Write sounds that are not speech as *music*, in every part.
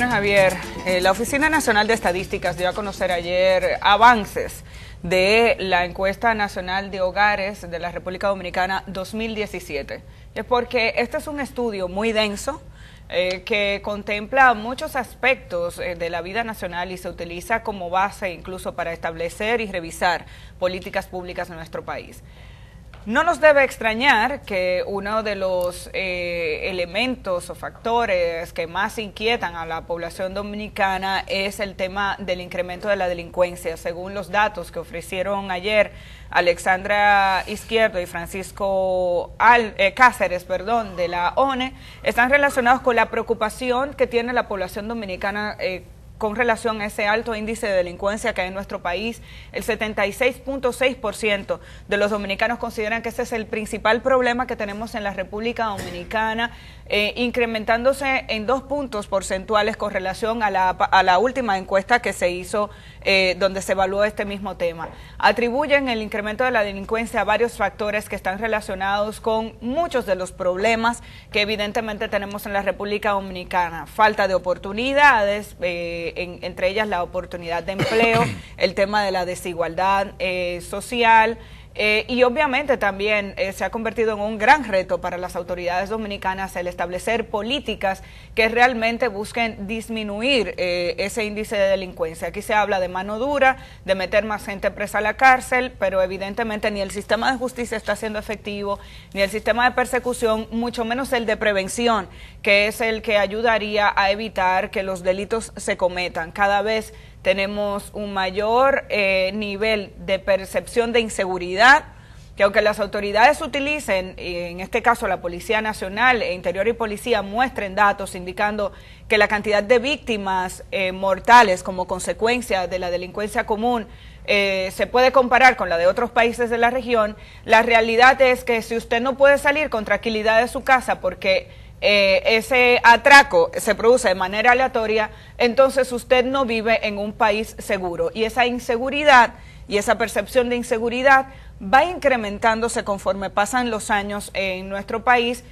Bueno, Javier, eh, la Oficina Nacional de Estadísticas dio a conocer ayer avances de la encuesta nacional de hogares de la República Dominicana 2017. Es porque este es un estudio muy denso eh, que contempla muchos aspectos eh, de la vida nacional y se utiliza como base incluso para establecer y revisar políticas públicas en nuestro país. No nos debe extrañar que uno de los eh, elementos o factores que más inquietan a la población dominicana es el tema del incremento de la delincuencia. Según los datos que ofrecieron ayer Alexandra Izquierdo y Francisco eh, Cáceres perdón, de la ONE, están relacionados con la preocupación que tiene la población dominicana eh, con relación a ese alto índice de delincuencia que hay en nuestro país. El 76.6% de los dominicanos consideran que ese es el principal problema que tenemos en la República Dominicana. Eh, incrementándose en dos puntos porcentuales con relación a la, a la última encuesta que se hizo eh, donde se evaluó este mismo tema. Atribuyen el incremento de la delincuencia a varios factores que están relacionados con muchos de los problemas que evidentemente tenemos en la República Dominicana. Falta de oportunidades, eh, entre ellas la oportunidad de empleo, *coughs* el tema de la desigualdad social, eh, y obviamente también eh, se ha convertido en un gran reto para las autoridades dominicanas el establecer políticas que realmente busquen disminuir eh, ese índice de delincuencia. Aquí se habla de mano dura, de meter más gente presa a la cárcel, pero evidentemente ni el sistema de justicia está siendo efectivo, ni el sistema de persecución, mucho menos el de prevención, que es el que ayudaría a evitar que los delitos se cometan. Cada vez tenemos un mayor eh, nivel de percepción de inseguridad, que aunque las autoridades utilicen, en este caso la Policía Nacional, e Interior y Policía, muestren datos indicando que la cantidad de víctimas eh, mortales como consecuencia de la delincuencia común eh, se puede comparar con la de otros países de la región, la realidad es que si usted no puede salir con tranquilidad de su casa porque eh, ese atraco se produce de manera aleatoria, entonces usted no vive en un país seguro. Y esa inseguridad y esa percepción de inseguridad va incrementándose conforme pasan los años en nuestro país,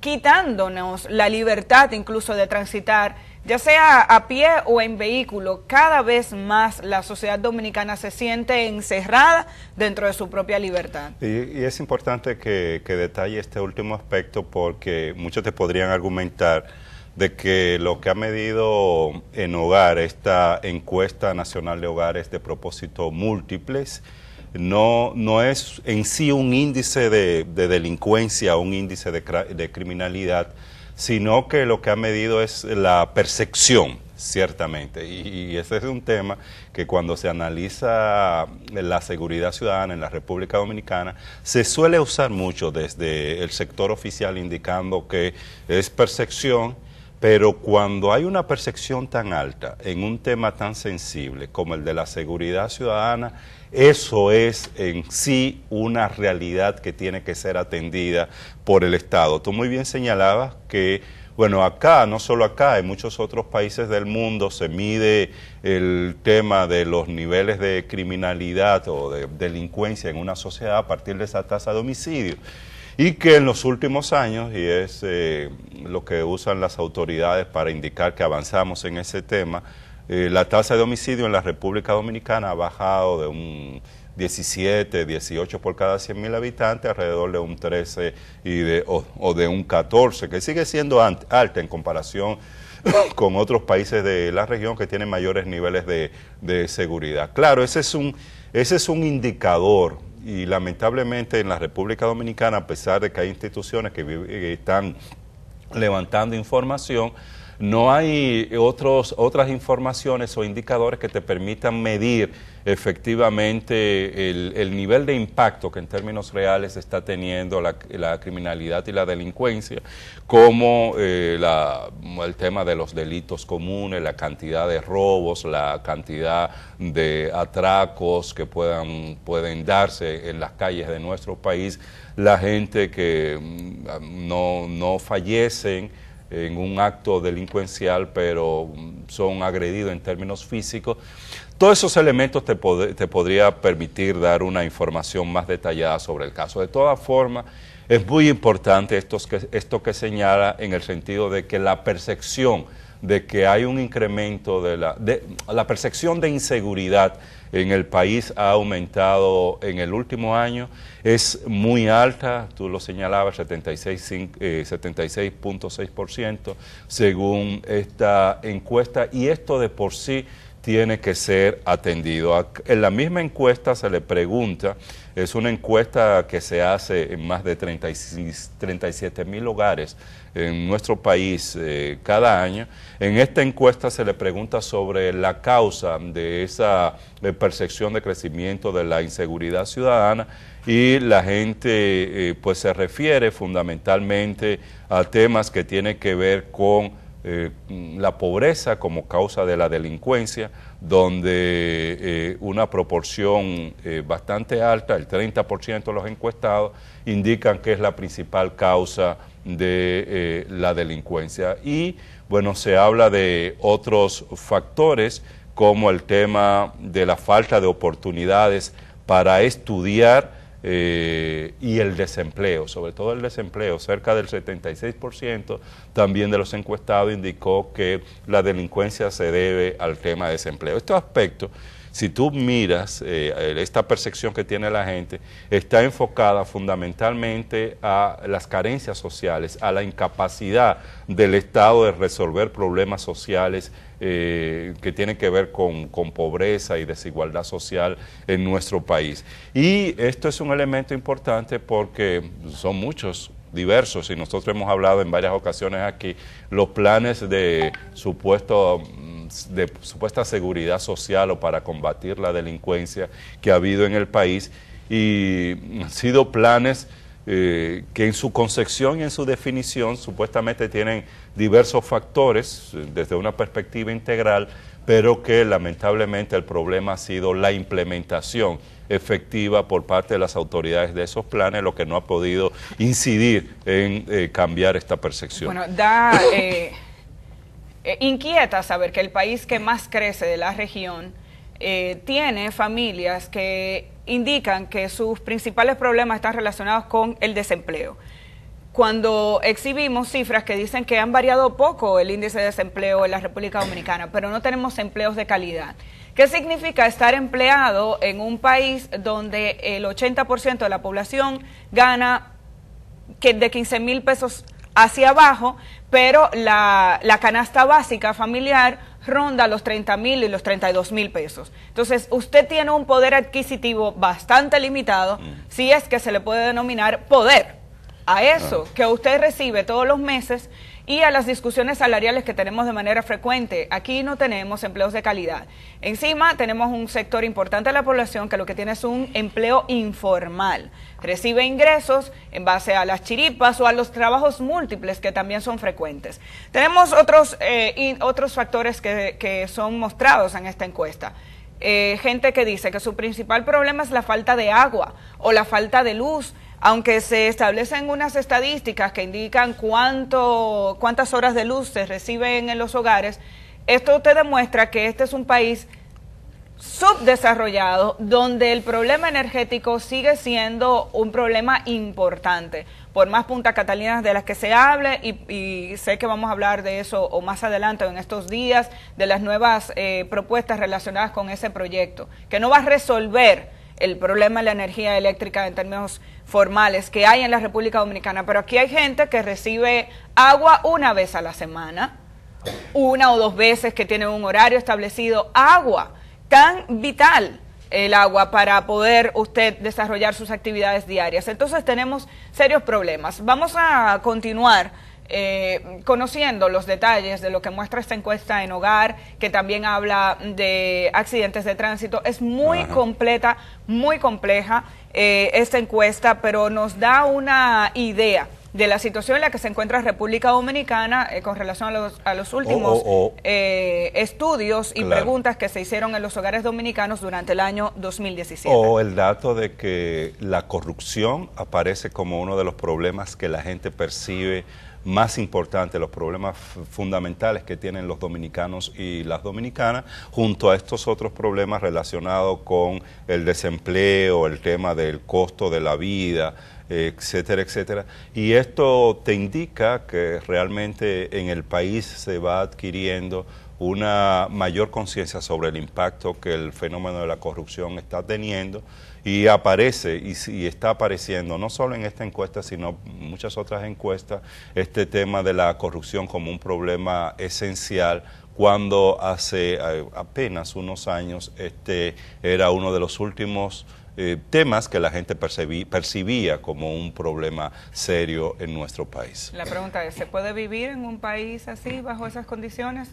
quitándonos la libertad incluso de transitar ya sea a pie o en vehículo, cada vez más la sociedad dominicana se siente encerrada dentro de su propia libertad. Y, y es importante que, detalle este último aspecto porque muchos te podrían argumentar de que lo que ha medido en hogar esta encuesta nacional de hogares de propósito múltiples no, no es en sí un índice de, de delincuencia, un índice de criminalidad, sino que lo que ha medido es la percepción, ciertamente. Y, ese es un tema que cuando se analiza la seguridad ciudadana en la República Dominicana, se suele usar mucho desde el sector oficial indicando que es percepción pero cuando hay una percepción tan alta en un tema tan sensible como el de la seguridad ciudadana, eso es en sí una realidad que tiene que ser atendida por el Estado. Tú muy bien señalabas que, bueno, acá, no solo acá, en muchos otros países del mundo se mide el tema de los niveles de criminalidad o de delincuencia en una sociedad a partir de esa tasa de homicidio y que en los últimos años, y es eh, lo que usan las autoridades para indicar que avanzamos en ese tema, eh, la tasa de homicidio en la República Dominicana ha bajado de un 17, 18 por cada 100 mil habitantes, alrededor de un 13 y de, o, de un 14, que sigue siendo alta en comparación *coughs* con otros países de la región que tienen mayores niveles de, de seguridad. Claro, ese es un, ese es un indicador y lamentablemente en la República Dominicana, a pesar de que hay instituciones que, eh, están levantando información, no hay otros, otras informaciones o indicadores que te permitan medir efectivamente el, el nivel de impacto que en términos reales está teniendo la, la criminalidad y la delincuencia, como eh, el tema de los delitos comunes, la cantidad de robos, la cantidad de atracos que puedan, pueden darse en las calles de nuestro país, la gente que mm, no, no fallecen en un acto delincuencial, pero mm, son agredidos en términos físicos. Todos esos elementos te, podrían podría permitir dar una información más detallada sobre el caso. De todas formas, es muy importante esto que, esto que señala en el sentido de que la percepción de que hay un incremento de la, de, la percepción de inseguridad en el país ha aumentado en el último año, es muy alta, tú lo señalabas, 76.6% eh, según esta encuesta, y esto de por sí tiene que ser atendido. En la misma encuesta se le pregunta, es una encuesta que se hace en más de 36, 37 mil hogares en nuestro país eh, cada año. En esta encuesta se le pregunta sobre la causa de esa eh, percepción de crecimiento de la inseguridad ciudadana y la gente eh, pues se refiere fundamentalmente a temas que tienen que ver con eh, la pobreza como causa de la delincuencia, donde eh, una proporción eh, bastante alta, el 30% de los encuestados, indican que es la principal causa de la delincuencia. Y bueno, se habla de otros factores como el tema de la falta de oportunidades para estudiar eh, y el desempleo, sobre todo el desempleo, cerca del 76% también de los encuestados indicó que la delincuencia se debe al tema de desempleo. Estos aspectos si tú miras eh, esta percepción que tiene la gente, está enfocada fundamentalmente a las carencias sociales, a la incapacidad del Estado de resolver problemas sociales eh, que tienen que ver con, con, pobreza y desigualdad social en nuestro país. Y esto es un elemento importante porque son muchos diversos y nosotros hemos hablado en varias ocasiones aquí los planes de supuesto de supuesta seguridad social o para combatir la delincuencia que ha habido en el país y han sido planes eh, que en su concepción y en su definición supuestamente tienen diversos factores eh, desde una perspectiva integral, pero que lamentablemente el problema ha sido la implementación efectiva por parte de las autoridades de esos planes, lo que no ha podido incidir en eh, cambiar esta percepción. Bueno, da... Eh, inquieta saber que el país que más crece de la región eh, tiene familias que indican que sus principales problemas están relacionados con el desempleo. Cuando exhibimos cifras que dicen que han variado poco el índice de desempleo en la República Dominicana, pero no tenemos empleos de calidad. ¿Qué significa estar empleado en un país donde el 80% de la población gana de 15 mil pesos hacia abajo, pero la, canasta básica familiar ronda los 30 mil y los 32 mil pesos. Entonces, usted tiene un poder adquisitivo bastante limitado, mm. si es que se le puede denominar poder a eso que usted recibe todos los meses y a las discusiones salariales que tenemos de manera frecuente. Aquí no tenemos empleos de calidad. Encima tenemos un sector importante de la población que lo que tiene es un empleo informal. Recibe ingresos en base a las chiripas o a los trabajos múltiples que también son frecuentes. Tenemos otros, eh, otros factores que son mostrados en esta encuesta. Eh, gente que dice que su principal problema es la falta de agua o la falta de luz, aunque se establecen unas estadísticas que indican cuánto, cuántas horas de luz se reciben en los hogares, esto te demuestra que este es un país subdesarrollado donde el problema energético sigue siendo un problema importante. Por más Punta Catalinas de las que se hable, y, sé que vamos a hablar de eso o más adelante o en estos días, de las nuevas eh, propuestas relacionadas con ese proyecto, que no va a resolver el problema de la energía eléctrica en términos formales que hay en la República Dominicana, pero aquí hay gente que recibe agua una vez a la semana, una o dos veces que tiene un horario establecido, agua tan vital el agua para poder usted desarrollar sus actividades diarias. Entonces tenemos serios problemas. Vamos a continuar eh, conociendo los detalles de lo que muestra esta encuesta en hogar, que también habla de accidentes de tránsito. Es muy completa, muy compleja eh, esta encuesta, pero nos da una idea de la situación en la que se encuentra República Dominicana eh, con relación a los, últimos eh, estudios y preguntas que se hicieron en los hogares dominicanos durante el año 2017. O el dato de que la corrupción aparece como uno de los problemas que la gente percibe más importante, los problemas fundamentales que tienen los dominicanos y las dominicanas, junto a estos otros problemas relacionados con el desempleo, el tema del costo de la vida, etcétera, etcétera. Y esto te indica que realmente en el país se va adquiriendo una mayor conciencia sobre el impacto que el fenómeno de la corrupción está teniendo y aparece y, está apareciendo no solo en esta encuesta sino en muchas otras encuestas este tema de la corrupción como un problema esencial cuando hace eh, apenas unos años este era uno de los últimos eh, temas que la gente percibía como un problema serio en nuestro país. La pregunta es, ¿se puede vivir en un país así, bajo esas condiciones?